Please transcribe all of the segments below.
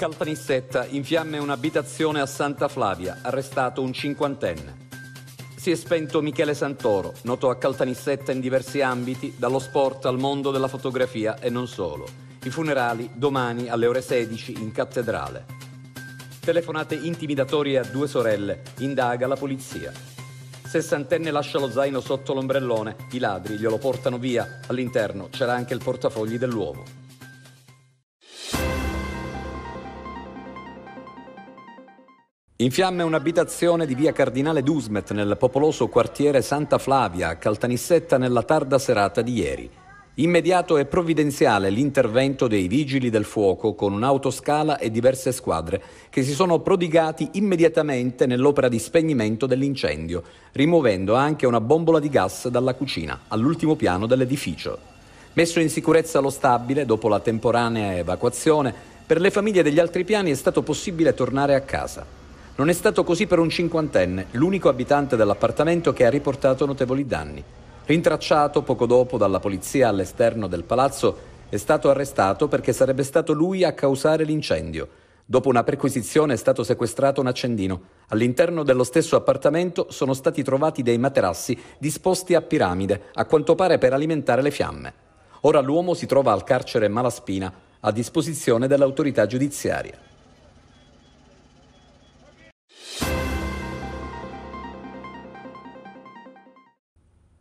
Caltanissetta, in fiamme un'abitazione a Santa Flavia, arrestato un cinquantenne. Si è spento Michele Santoro, noto a Caltanissetta in diversi ambiti, dallo sport al mondo della fotografia e non solo. I funerali domani alle ore 16 in cattedrale. Telefonate intimidatorie a due sorelle, indaga la polizia. Sessantenne lascia lo zaino sotto l'ombrellone, i ladri glielo portano via, all'interno c'era anche il portafogli dell'uomo. In fiamme un'abitazione di via Cardinale Dusmet nel popoloso quartiere Santa Flavia, a Caltanissetta, nella tarda serata di ieri. Immediato e provvidenziale l'intervento dei vigili del fuoco con un'autoscala e diverse squadre che si sono prodigati immediatamente nell'opera di spegnimento dell'incendio, rimuovendo anche una bombola di gas dalla cucina all'ultimo piano dell'edificio. Messo in sicurezza lo stabile dopo la temporanea evacuazione, per le famiglie degli altri piani è stato possibile tornare a casa. Non è stato così per un cinquantenne, l'unico abitante dell'appartamento che ha riportato notevoli danni. Rintracciato poco dopo dalla polizia all'esterno del palazzo, è stato arrestato perché sarebbe stato lui a causare l'incendio. Dopo una perquisizione è stato sequestrato un accendino. All'interno dello stesso appartamento sono stati trovati dei materassi disposti a piramide, a quanto pare per alimentare le fiamme. Ora l'uomo si trova al carcere Malaspina, a disposizione dell'autorità giudiziaria.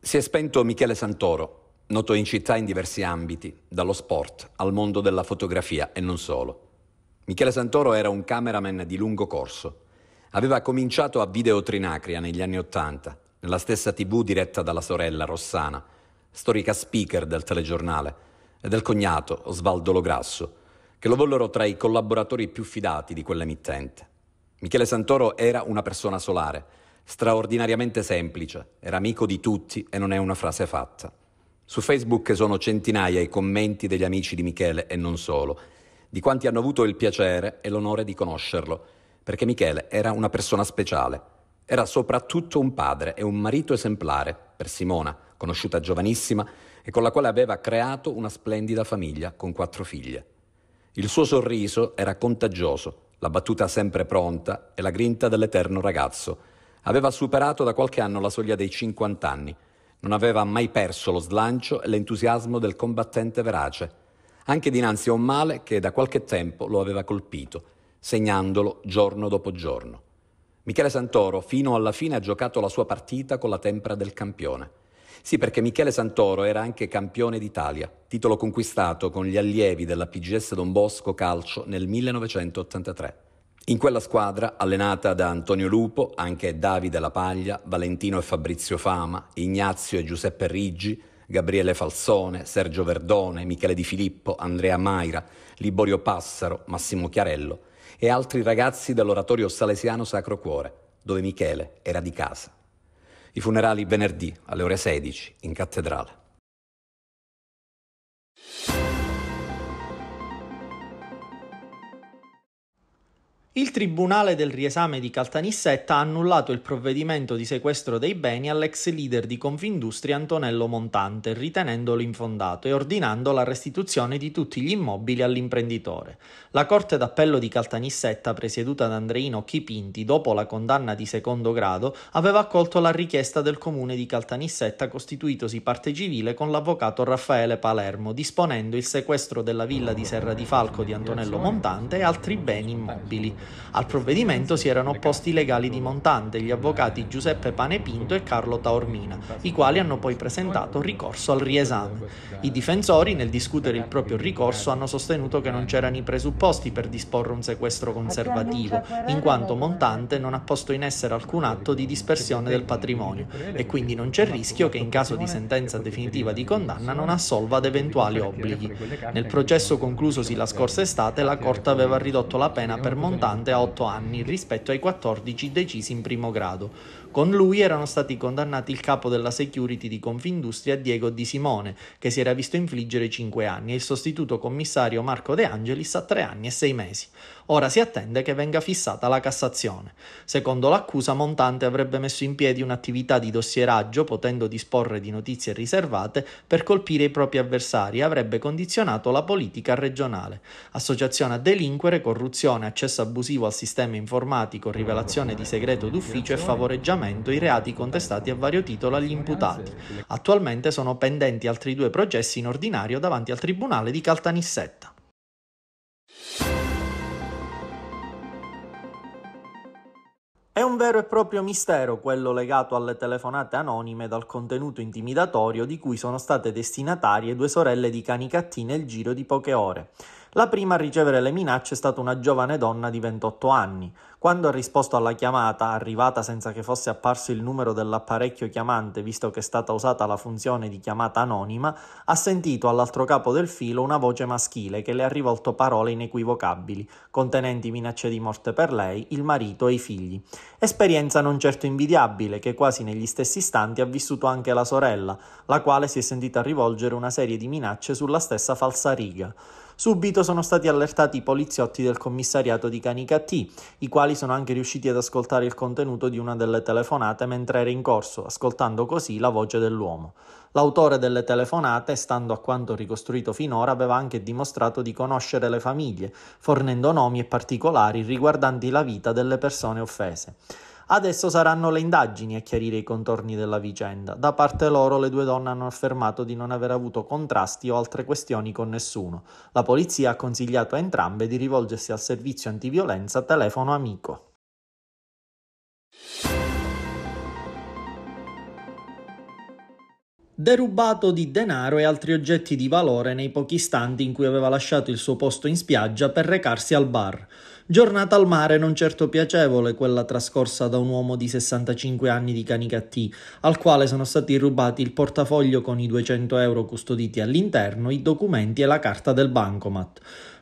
Si è spento Michele Santoro, noto in città in diversi ambiti, dallo sport al mondo della fotografia e non solo. Michele Santoro era un cameraman di lungo corso. Aveva cominciato a Video Trinacria negli anni Ottanta, nella stessa tv diretta dalla sorella Rossana, storica speaker del telegiornale, e del cognato Osvaldo Lograsso, che lo vollero tra i collaboratori più fidati di quell'emittente. Michele Santoro era una persona solare, straordinariamente semplice, era amico di tutti e non è una frase fatta. Su Facebook sono centinaia i commenti degli amici di Michele e non solo, di quanti hanno avuto il piacere e l'onore di conoscerlo, perché Michele era una persona speciale. Era soprattutto un padre e un marito esemplare per Simona, conosciuta giovanissima e con la quale aveva creato una splendida famiglia con quattro figlie. Il suo sorriso era contagioso, la battuta sempre pronta e la grinta dell'eterno ragazzo, Aveva superato da qualche anno la soglia dei 50 anni. Non aveva mai perso lo slancio e l'entusiasmo del combattente verace, anche dinanzi a un male che da qualche tempo lo aveva colpito, segnandolo giorno dopo giorno. Michele Santoro fino alla fine ha giocato la sua partita con la tempra del campione. Sì, perché Michele Santoro era anche campione d'Italia, titolo conquistato con gli allievi della PGS Don Bosco Calcio nel 1983. In quella squadra, allenata da Antonio Lupo, anche Davide Lapaglia, Valentino e Fabrizio Fama, Ignazio e Giuseppe Riggi, Gabriele Falsone, Sergio Verdone, Michele Di Filippo, Andrea Maira, Liborio Passaro, Massimo Chiarello e altri ragazzi dell'oratorio salesiano Sacro Cuore, dove Michele era di casa. I funerali venerdì alle ore 16 in cattedrale. Il Tribunale del riesame di Caltanissetta ha annullato il provvedimento di sequestro dei beni all'ex leader di Confindustria Antonello Montante, ritenendolo infondato e ordinando la restituzione di tutti gli immobili all'imprenditore. La Corte d'Appello di Caltanissetta, presieduta da Andreino Chipinti, dopo la condanna di secondo grado, aveva accolto la richiesta del Comune di Caltanissetta costituitosi parte civile con l'avvocato Raffaele Palermo, disponendo il sequestro della villa di Serra di Falco di Antonello Montante e altri beni immobili. Al provvedimento si erano opposti i legali di Montante, gli avvocati Giuseppe Panepinto e Carlo Taormina, i quali hanno poi presentato ricorso al riesame. I difensori, nel discutere il proprio ricorso, hanno sostenuto che non c'erano i presupposti per disporre un sequestro conservativo, in quanto Montante non ha posto in essere alcun atto di dispersione del patrimonio e quindi non c'è rischio che in caso di sentenza definitiva di condanna non assolva ad eventuali obblighi. Nel processo conclusosi la scorsa estate, la Corte aveva ridotto la pena per Montante costante a 8 anni rispetto ai 14 decisi in primo grado. Con lui erano stati condannati il capo della security di Confindustria Diego Di Simone, che si era visto infliggere 5 anni, e il sostituto commissario Marco De Angelis a 3 anni e 6 mesi. Ora si attende che venga fissata la Cassazione. Secondo l'accusa, Montante avrebbe messo in piedi un'attività di dossieraggio, potendo disporre di notizie riservate per colpire i propri avversari e avrebbe condizionato la politica regionale. Associazione a delinquere, corruzione, accesso abusivo al sistema informatico, rivelazione di segreto d'ufficio e favoreggiamento, i reati contestati a vario titolo agli imputati. Attualmente sono pendenti altri due processi in ordinario davanti al Tribunale di Caltanissetta. È un vero e proprio mistero quello legato alle telefonate anonime dal contenuto intimidatorio di cui sono state destinatarie due sorelle di cani cattini nel giro di poche ore. La prima a ricevere le minacce è stata una giovane donna di 28 anni. Quando ha risposto alla chiamata, arrivata senza che fosse apparso il numero dell'apparecchio chiamante, visto che è stata usata la funzione di chiamata anonima, ha sentito all'altro capo del filo una voce maschile che le ha rivolto parole inequivocabili, contenenti minacce di morte per lei, il marito e i figli. Esperienza non certo invidiabile, che quasi negli stessi istanti ha vissuto anche la sorella, la quale si è sentita rivolgere una serie di minacce sulla stessa falsa riga. Subito sono stati allertati i poliziotti del commissariato di Canicattì, i quali sono anche riusciti ad ascoltare il contenuto di una delle telefonate mentre era in corso, ascoltando così la voce dell'uomo. L'autore delle telefonate, stando a quanto ricostruito finora, aveva anche dimostrato di conoscere le famiglie, fornendo nomi e particolari riguardanti la vita delle persone offese. Adesso saranno le indagini a chiarire i contorni della vicenda. Da parte loro le due donne hanno affermato di non aver avuto contrasti o altre questioni con nessuno. La polizia ha consigliato a entrambe di rivolgersi al servizio antiviolenza telefono amico. derubato di denaro e altri oggetti di valore nei pochi istanti in cui aveva lasciato il suo posto in spiaggia per recarsi al bar. Giornata al mare non certo piacevole quella trascorsa da un uomo di 65 anni di Canicattì, al quale sono stati rubati il portafoglio con i 200 euro custoditi all'interno, i documenti e la carta del bancomat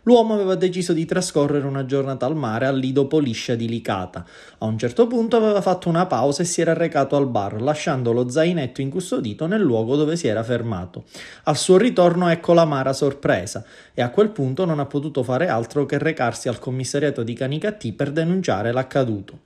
l'uomo aveva deciso di trascorrere una giornata al mare al lido Poliscia di Licata. A un certo punto aveva fatto una pausa e si era recato al bar, lasciando lo zainetto incustodito nel luogo dove si era fermato. Al suo ritorno ecco la mara sorpresa e a quel punto non ha potuto fare altro che recarsi al commissariato di Canicattì per denunciare l'accaduto.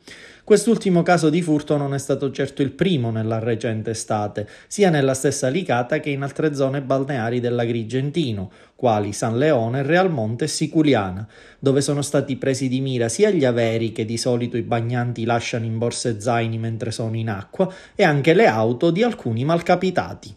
Quest'ultimo caso di furto non è stato certo il primo nella recente estate, sia nella stessa Licata che in altre zone balneari dell'Agrigentino, quali San Leone, Realmonte e Siculiana, dove sono stati presi di mira sia gli averi che di solito i bagnanti lasciano in borse zaini mentre sono in acqua, e anche le auto di alcuni malcapitati.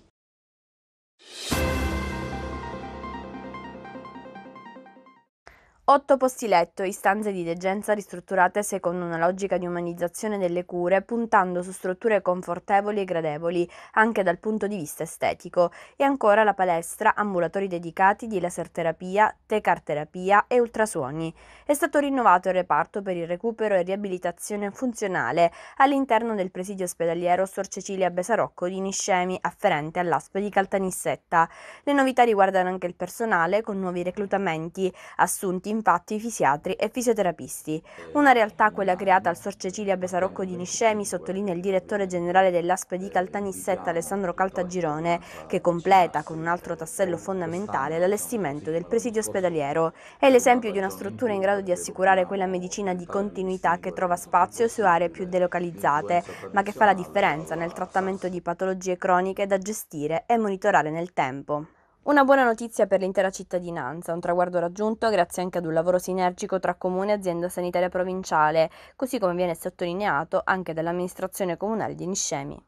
Otto posti letto e stanze di degenza ristrutturate secondo una logica di umanizzazione delle cure, puntando su strutture confortevoli e gradevoli, anche dal punto di vista estetico. E ancora la palestra, ambulatori dedicati di laser laserterapia, tecarterapia e ultrasuoni. È stato rinnovato il reparto per il recupero e riabilitazione funzionale all'interno del presidio ospedaliero Sor Cecilia Besarocco di Niscemi, afferente all'ASP di Caltanissetta. Le novità riguardano anche il personale, con nuovi reclutamenti assunti infatti fisiatri e fisioterapisti. Eh, una realtà, quella creata al Sor Cecilia Besarocco di Niscemi, sottolinea il direttore generale dell'ASP di eh, Caltanissetta Alessandro Caltagirone, che completa con un altro tassello fondamentale l'allestimento del presidio ospedaliero. È l'esempio di una struttura in grado di assicurare quella medicina di continuità che trova spazio su aree più delocalizzate, ma che fa la differenza nel trattamento di patologie croniche da gestire e monitorare nel tempo. Una buona notizia per l'intera cittadinanza, un traguardo raggiunto grazie anche ad un lavoro sinergico tra Comune e azienda sanitaria provinciale, così come viene sottolineato anche dall'amministrazione comunale di Niscemi.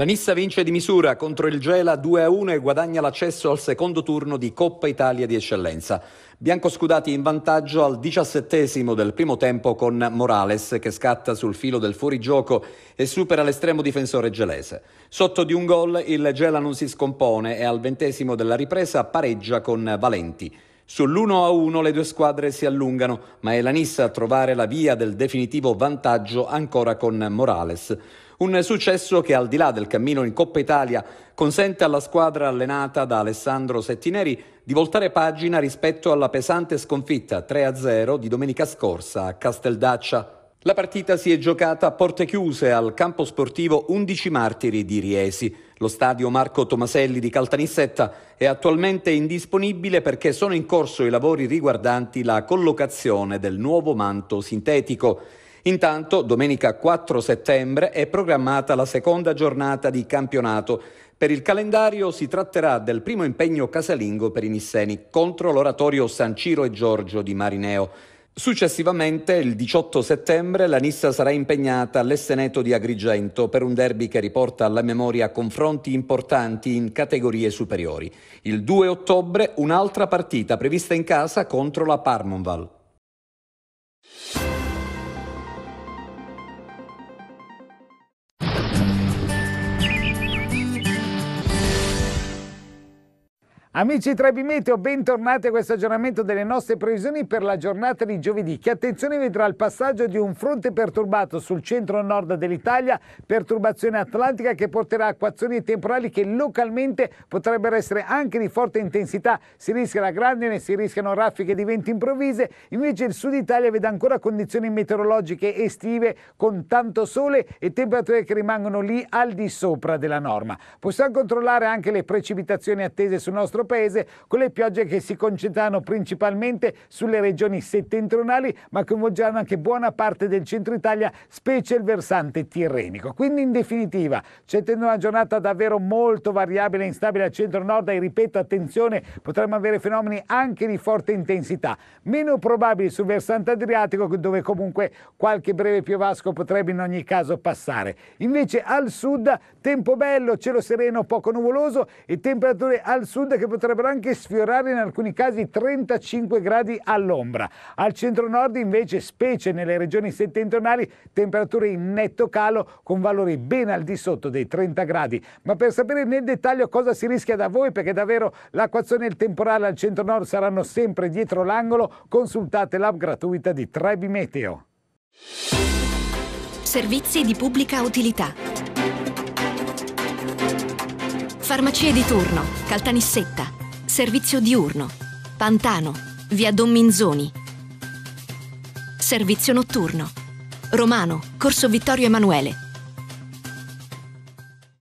La Nissa vince di misura contro il Gela 2-1 e guadagna l'accesso al secondo turno di Coppa Italia di eccellenza. Biancoscudati in vantaggio al diciassettesimo del primo tempo con Morales che scatta sul filo del fuorigioco e supera l'estremo difensore gelese. Sotto di un gol il Gela non si scompone e al ventesimo della ripresa pareggia con Valenti. Sull'1-1 le due squadre si allungano, ma è la Nissa a trovare la via del definitivo vantaggio ancora con Morales. Un successo che al di là del cammino in Coppa Italia consente alla squadra allenata da Alessandro Settineri di voltare pagina rispetto alla pesante sconfitta 3-0 di domenica scorsa a Casteldaccia. La partita si è giocata a porte chiuse al campo sportivo 11 Martiri di Riesi. Lo stadio Marco Tomaselli di Caltanissetta è attualmente indisponibile perché sono in corso i lavori riguardanti la collocazione del nuovo manto sintetico. Intanto domenica 4 settembre è programmata la seconda giornata di campionato. Per il calendario si tratterà del primo impegno casalingo per i Nisseni contro l'oratorio San Ciro e Giorgio di Marineo. Successivamente, il 18 settembre, la Nissa sarà impegnata all'Esseneto di Agrigento per un derby che riporta alla memoria confronti importanti in categorie superiori. Il 2 ottobre, un'altra partita prevista in casa contro la Parmonval. Amici Trebi Meteo, bentornati a questo aggiornamento delle nostre previsioni per la giornata di giovedì che attenzione vedrà il passaggio di un fronte perturbato sul centro-nord dell'Italia, perturbazione atlantica che porterà a acquazzoni temporali che localmente potrebbero essere anche di forte intensità, si rischia la grandine, si rischiano raffiche di venti improvvise, invece il sud Italia vede ancora condizioni meteorologiche estive con tanto sole e temperature che rimangono lì al di sopra della norma. Possiamo controllare anche le precipitazioni attese sul nostro nostro paese con le piogge che si concentrano principalmente sulle regioni settentrionali ma coinvolgeranno anche buona parte del centro Italia, specie il versante tirrenico. Quindi in definitiva ci attende una giornata davvero molto variabile e instabile al centro-nord e ripeto attenzione potremmo avere fenomeni anche di forte intensità, meno probabili sul versante adriatico dove comunque qualche breve piovasco potrebbe in ogni caso passare. Invece al sud tempo bello, cielo sereno, poco nuvoloso e temperature al sud che potrebbero anche sfiorare in alcuni casi 35 gradi all'ombra. Al centro-nord invece, specie nelle regioni settentrionali, temperature in netto calo con valori ben al di sotto dei 30 gradi. Ma per sapere nel dettaglio cosa si rischia da voi, perché davvero l'acquazzone e il temporale al centro-nord saranno sempre dietro l'angolo, consultate l'app gratuita di Trebi Meteo. Servizi di pubblica utilità. Farmacie di turno, Caltanissetta, Servizio diurno, Pantano, Via Don Minzoni. Servizio notturno, Romano, Corso Vittorio Emanuele.